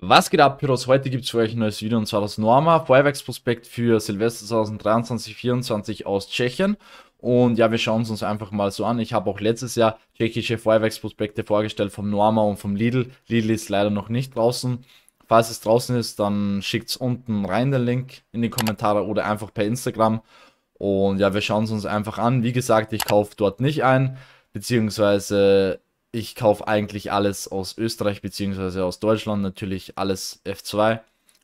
Was geht ab, Pyros? Heute gibt es für euch ein neues Video und zwar das Norma Feuerwerksprospekt für Silvester 2023-2024 aus Tschechien. Und ja, wir schauen es uns einfach mal so an. Ich habe auch letztes Jahr tschechische Feuerwerksprospekte vorgestellt vom Norma und vom Lidl. Lidl ist leider noch nicht draußen. Falls es draußen ist, dann schickt es unten rein den Link in die Kommentare oder einfach per Instagram. Und ja, wir schauen es uns einfach an. Wie gesagt, ich kaufe dort nicht ein, beziehungsweise ich kaufe eigentlich alles aus Österreich bzw. aus Deutschland, natürlich alles F2.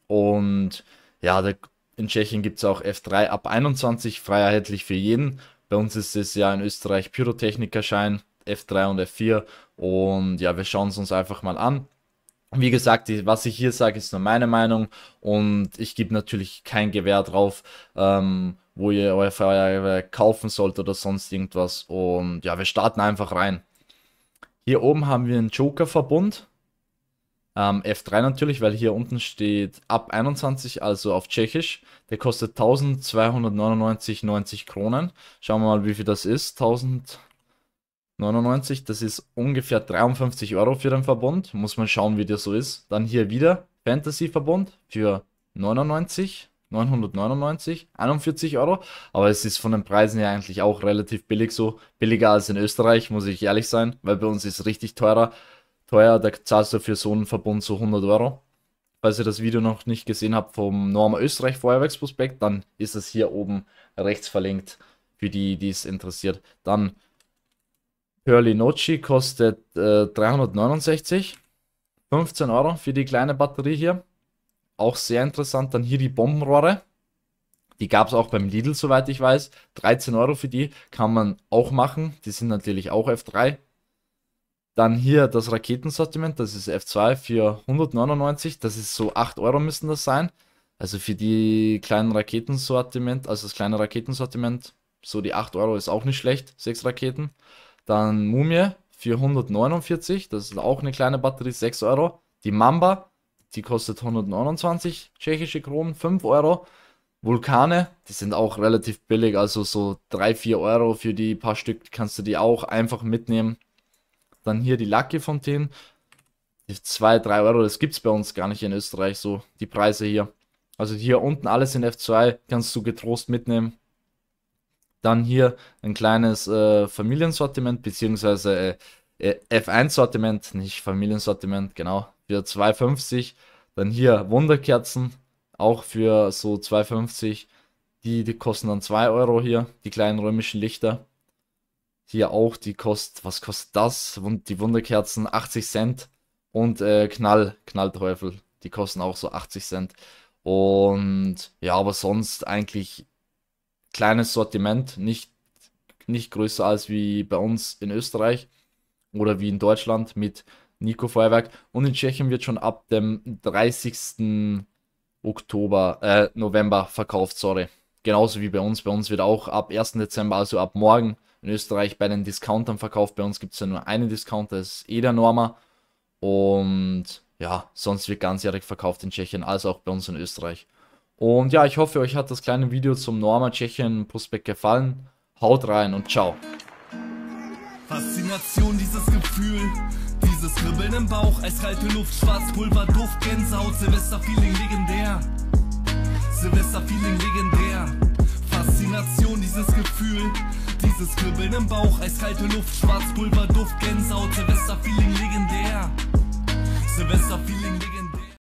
Und ja, da, in Tschechien gibt es auch F3 ab 21, freiheitlich für jeden. Bei uns ist es ja in Österreich Pyrotechnikerschein, F3 und F4. Und ja, wir schauen es uns einfach mal an. Wie gesagt, die, was ich hier sage, ist nur meine Meinung und ich gebe natürlich kein Gewehr drauf, ähm, wo ihr euer Feuerwehr kaufen sollt oder sonst irgendwas. Und ja, wir starten einfach rein. Hier oben haben wir einen Joker-Verbund. Ähm, F3 natürlich, weil hier unten steht ab 21, also auf Tschechisch. Der kostet 1299,90 Kronen. Schauen wir mal, wie viel das ist. 1099, das ist ungefähr 53 Euro für den Verbund. Muss man schauen, wie der so ist. Dann hier wieder Fantasy-Verbund für 99. 999, 41 Euro. Aber es ist von den Preisen her eigentlich auch relativ billig so. Billiger als in Österreich, muss ich ehrlich sein, weil bei uns ist richtig teurer. Teuer, da zahlst du für so einen Verbund so 100 Euro. Falls ihr das Video noch nicht gesehen habt vom Norma Österreich Feuerwerksprospekt, dann ist es hier oben rechts verlinkt für die, die es interessiert. Dann Pearly Nochi kostet äh, 369, 15 Euro für die kleine Batterie hier auch sehr interessant. Dann hier die Bombenrohre. Die gab es auch beim Lidl, soweit ich weiß. 13 Euro für die kann man auch machen. Die sind natürlich auch F3. Dann hier das Raketensortiment, das ist F2 für 199. Das ist so 8 Euro müssen das sein. Also für die kleinen Raketensortiment, also das kleine Raketensortiment, so die 8 Euro ist auch nicht schlecht. 6 Raketen. Dann Mumie für 149, das ist auch eine kleine Batterie, 6 Euro. Die Mamba die kostet 129 tschechische Kronen, 5 Euro. Vulkane, die sind auch relativ billig, also so 3, 4 Euro für die paar Stück kannst du die auch einfach mitnehmen. Dann hier die Lucky-Fontänen, 2, 3 Euro, das gibt es bei uns gar nicht in Österreich so, die Preise hier. Also hier unten alles in F2 kannst du getrost mitnehmen. Dann hier ein kleines äh, Familiensortiment, beziehungsweise äh, äh F1-Sortiment, nicht Familiensortiment, genau für 2,50. Dann hier Wunderkerzen, auch für so 2,50. Die, die kosten dann 2 Euro hier, die kleinen römischen Lichter. Hier auch, die kostet, was kostet das? Und die Wunderkerzen 80 Cent. Und äh, Knall, Knallteufel, die kosten auch so 80 Cent. Und ja, aber sonst eigentlich kleines Sortiment, nicht, nicht größer als wie bei uns in Österreich oder wie in Deutschland mit Nico Feuerwerk. Und in Tschechien wird schon ab dem 30. Oktober, äh, November verkauft, sorry. Genauso wie bei uns. Bei uns wird auch ab 1. Dezember, also ab morgen in Österreich bei den Discountern verkauft. Bei uns gibt es ja nur einen Discounter, das ist eh der Norma. Und ja, sonst wird ganzjährig verkauft in Tschechien, also auch bei uns in Österreich. Und ja, ich hoffe, euch hat das kleine Video zum Norma Tschechien Prospekt gefallen. Haut rein und ciao. Faszination, dieses Gefühl dieses Kribbeln im Bauch, eiskalte Luft, Schwarzpulver, Duft, Gänsehaut, Silvesterfeeling legendär. Silvesterfeeling legendär. Faszination, dieses Gefühl, dieses Kribbeln im Bauch, eiskalte Luft, Schwarzpulver, Duft, Gänsehaut, Silvesterfeeling legendär. Silvesterfeeling legendär.